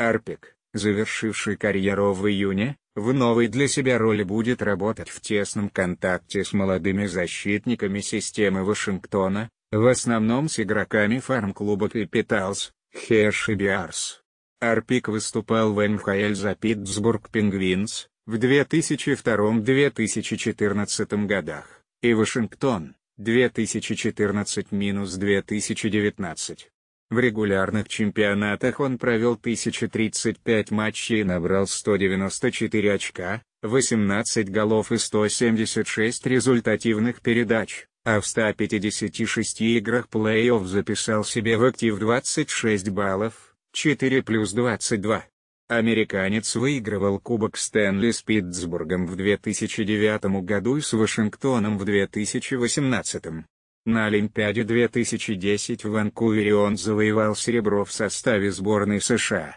Арпик, завершивший карьеру в июне, в новой для себя роли будет работать в тесном контакте с молодыми защитниками системы Вашингтона, в основном с игроками фарм-клуба Capitals, Херш и Биарс. Арпик выступал в НХЛ за Питтсбург Пингвинс в 2002-2014 годах, и Вашингтон 2014-2019. В регулярных чемпионатах он провел 1035 матчей и набрал 194 очка, 18 голов и 176 результативных передач, а в 156 играх плей-офф записал себе в актив 26 баллов, 4 плюс 22. Американец выигрывал Кубок Стэнли с Питтсбургом в 2009 году и с Вашингтоном в 2018. На Олимпиаде 2010 в Ванкувере он завоевал серебро в составе сборной США.